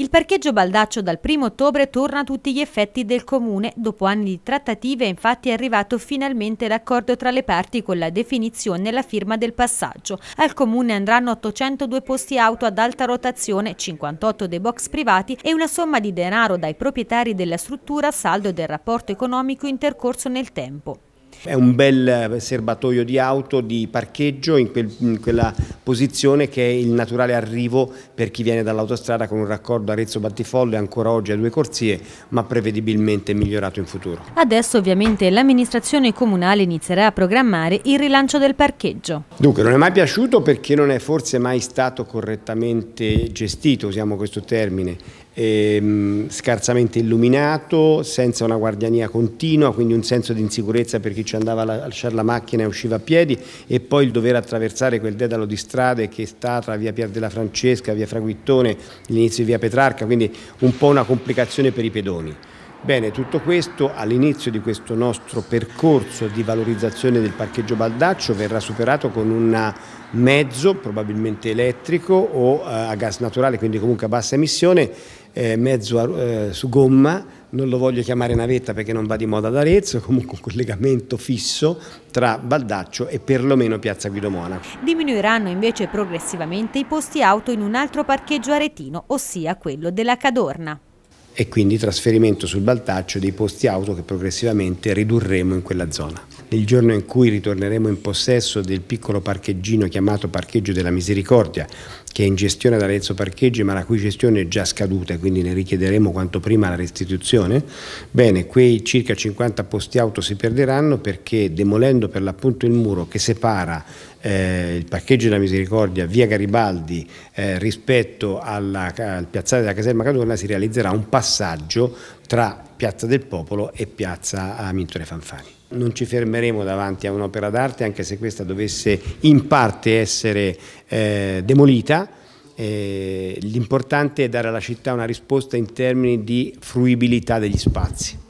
Il parcheggio Baldaccio dal 1 ottobre torna a tutti gli effetti del Comune. Dopo anni di trattative è infatti arrivato finalmente l'accordo tra le parti con la definizione e la firma del passaggio. Al Comune andranno 802 posti auto ad alta rotazione, 58 dei box privati e una somma di denaro dai proprietari della struttura saldo del rapporto economico intercorso nel tempo. È un bel serbatoio di auto di parcheggio in, quel, in quella posizione che è il naturale arrivo per chi viene dall'autostrada con un raccordo Arezzo-Battifolle ancora oggi a due corsie ma prevedibilmente migliorato in futuro. Adesso ovviamente l'amministrazione comunale inizierà a programmare il rilancio del parcheggio. Dunque non è mai piaciuto perché non è forse mai stato correttamente gestito, usiamo questo termine, ehm, scarsamente illuminato, senza una guardiania continua, quindi un senso di insicurezza per chi ci andava a lasciare la macchina e usciva a piedi e poi il dover attraversare quel dedalo di strade che sta tra via Pier della Francesca, via Fraguittone, l'inizio di via Petrarca, quindi un po' una complicazione per i pedoni. Bene, tutto questo all'inizio di questo nostro percorso di valorizzazione del parcheggio Baldaccio verrà superato con un mezzo, probabilmente elettrico o eh, a gas naturale, quindi comunque a bassa emissione, eh, mezzo eh, su gomma, non lo voglio chiamare navetta perché non va di moda ad Arezzo, comunque un collegamento fisso tra Baldaccio e perlomeno Piazza Guido Monaco. Diminuiranno invece progressivamente i posti auto in un altro parcheggio aretino, ossia quello della Cadorna e quindi trasferimento sul Baltaccio dei posti auto che progressivamente ridurremo in quella zona il giorno in cui ritorneremo in possesso del piccolo parcheggino chiamato Parcheggio della Misericordia, che è in gestione ad Arezzo Parcheggi ma la cui gestione è già scaduta e quindi ne richiederemo quanto prima la restituzione, bene, quei circa 50 posti auto si perderanno perché demolendo per l'appunto il muro che separa eh, il parcheggio della Misericordia via Garibaldi eh, rispetto alla, al piazzale della caserma Cadorna si realizzerà un passaggio tra Piazza del Popolo e Piazza Amintore Fanfani. Non ci fermeremo davanti a un'opera d'arte anche se questa dovesse in parte essere eh, demolita, eh, l'importante è dare alla città una risposta in termini di fruibilità degli spazi.